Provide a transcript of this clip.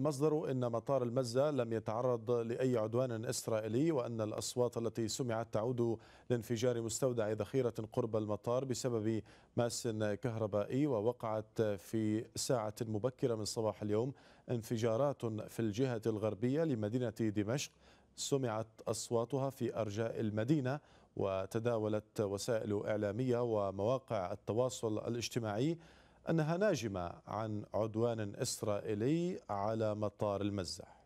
المصدر أن مطار المزة لم يتعرض لأي عدوان إسرائيلي وأن الأصوات التي سمعت تعود لانفجار مستودع ذخيرة قرب المطار بسبب ماس كهربائي ووقعت في ساعة مبكرة من صباح اليوم انفجارات في الجهة الغربية لمدينة دمشق سمعت أصواتها في أرجاء المدينة وتداولت وسائل إعلامية ومواقع التواصل الاجتماعي أنها ناجمة عن عدوان إسرائيلي على مطار المزح